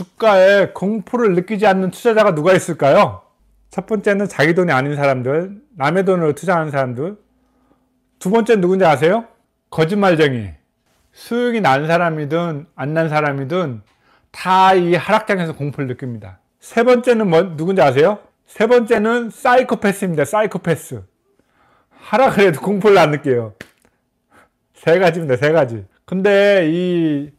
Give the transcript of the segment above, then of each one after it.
주가에 공포를 느끼지 않는 투자자가 누가 있을까요? 첫 번째는 자기 돈이 아닌 사람들, 남의 돈으로 투자하는 사람들. 두 번째는 누군지 아세요? 거짓말쟁이. 수익이 난 사람이든 안 난 사람이든 다 이 하락장에서 공포를 느낍니다. 세 번째는 뭐, 누군지 아세요? 세 번째는 사이코패스입니다. 사이코패스. 하락을 해도 공포를 안 느껴요. 세 가지입니다. 세 가지. 근데 이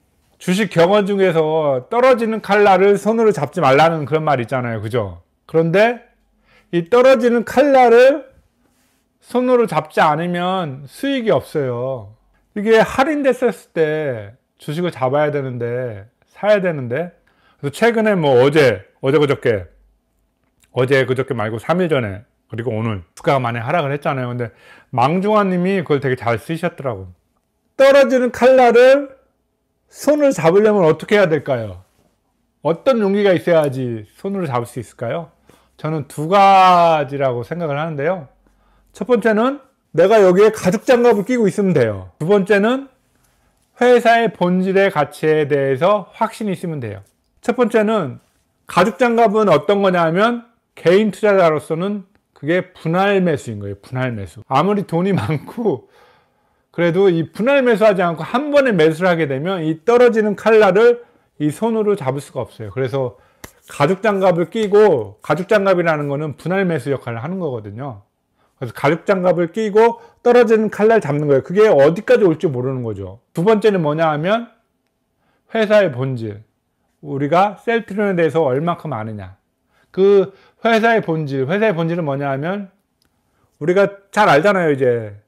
주식 경험 중에서 떨어지는 칼날을 손으로 잡지 말라는 그런 말 있잖아요. 그죠? 그런데 이 떨어지는 칼날을 손으로 잡지 않으면 수익이 없어요. 이게 할인됐었을 때 주식을 잡아야 되는데 사야 되는데 그래서 최근에 뭐 어제 어제 그저께 어제 그저께 말고 3일 전에 그리고 오늘 주가가 많이 하락을 했잖아요. 근데 망중환 님이 그걸 되게 잘 쓰셨더라고. 떨어지는 칼날을 손을 잡으려면 어떻게 해야 될까요? 어떤 용기가 있어야지 손을 잡을 수 있을까요? 저는 두 가지라고 생각을 하는데요. 첫 번째는 내가 여기에 가죽 장갑을 끼고 있으면 돼요. 두 번째는 회사의 본질의 가치에 대해서 확신이 있으면 돼요. 첫 번째는 가죽 장갑은 어떤 거냐면 개인 투자자로서는 그게 분할 매수인 거예요. 분할 매수. 아무리 돈이 많고 그래도 이 분할 매수하지 않고 한 번에 매수를 하게 되면 이 떨어지는 칼날을 이 손으로 잡을 수가 없어요. 그래서 가죽 장갑을 끼고 가죽 장갑이라는 거는 분할 매수 역할을 하는 거거든요. 그래서 가죽 장갑을 끼고 떨어지는 칼날 잡는 거예요. 그게 어디까지 올지 모르는 거죠. 두 번째는 뭐냐 하면 회사의 본질. 우리가 셀트론에 대해서 얼마큼 아느냐. 그 회사의 본질, 회사의 본질은 뭐냐 하면 우리가 잘 알잖아요, 이제.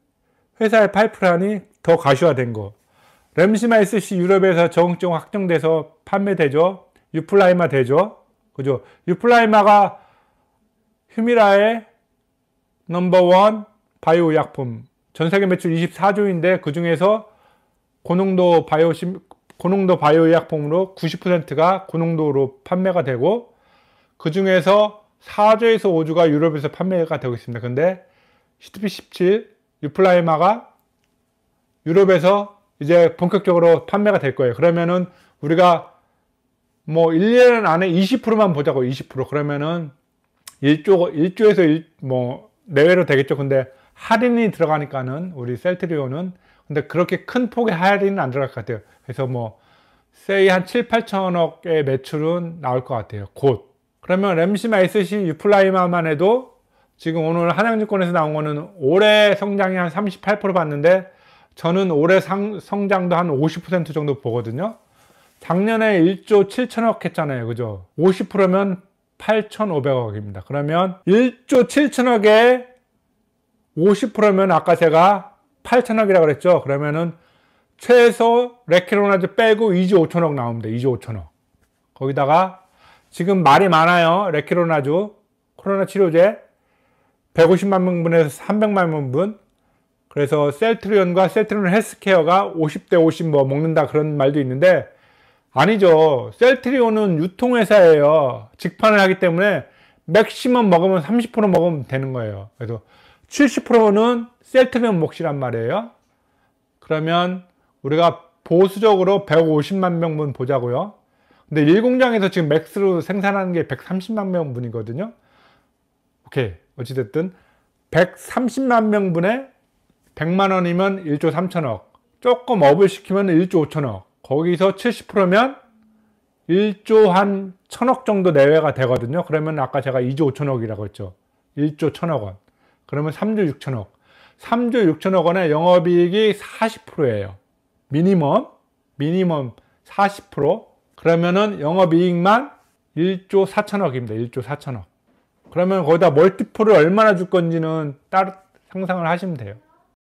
회사의 파이프라인이 더 가시화된 거. 램시마 SC 유럽에서 적응증 확정돼서 판매되죠. 유플라이마 되죠. 그죠? 유플라이마가 휴미라의 넘버원 바이오 약품. 전 세계 매출 24조인데 그 중에서 고농도 바이오 고농도 바이오 약품으로 90%가 고농도로 판매가 되고 그 중에서 4조에서 5조가 유럽에서 판매가 되고 있습니다. 근데 CTP17 유플라이마가 유럽에서 이제 본격적으로 판매가 될 거예요. 그러면은 우리가 뭐 1년 안에 20%만 보자고 20% 그러면은 1조 1조에서 1, 뭐 내외로 되겠죠. 근데 할인이 들어가니까는 우리 셀트리온은 근데 그렇게 큰 폭의 할인은 안 들어갈 것 같아요. 그래서 뭐 세이 한 7, 8천억의 매출은 나올 것 같아요. 곧. 그러면 램시마 SC 유플라이마만 해도 지금 오늘 한양증권에서 나온 거는 올해 성장이 한 38% 봤는데 저는 올해 상, 성장도 한 50% 정도 보거든요. 작년에 1조 7천억 했잖아요. 그죠? 50%면 8,500억입니다. 그러면 1조 7천억에 50%면 아까 제가 8천억이라고 그랬죠. 그러면은 최소 레키로나즈 빼고 2조 5천억 나옵니다. 2조 5천억. 거기다가 지금 말이 많아요. 레키로나즈 코로나 치료제 150만 명분에서 300만 명분 그래서 셀트리온과 셀트리온 헬스케어가 50대 50 뭐 먹는다 그런 말도 있는데 아니죠. 셀트리온은 유통회사예요. 직판을 하기 때문에 맥시멈 먹으면 30% 먹으면 되는 거예요. 그래서 70%는 셀트리온 몫이란 말이에요. 그러면 우리가 보수적으로 150만 명분 보자고요. 근데 1공장에서 지금 맥스로 생산하는 게 130만 명분이거든요. 오케이. 어찌됐든 130만 명분에 100만 원이면 1조 3천억 조금 업을 시키면 1조 5천억 거기서 70%면 1조 한 천억 정도 내외가 되거든요 그러면 아까 제가 2조 5천억이라고 했죠 1조 천억 원 그러면 3조 6천억 3조 6천억 원의 영업이익이 40%예요 미니멈 미니멈 40% 그러면은 영업이익만 1조 4천억입니다 1조 4천억 그러면 거기다 멀티플을 얼마나 줄 건지는 따로 상상을 하시면 돼요.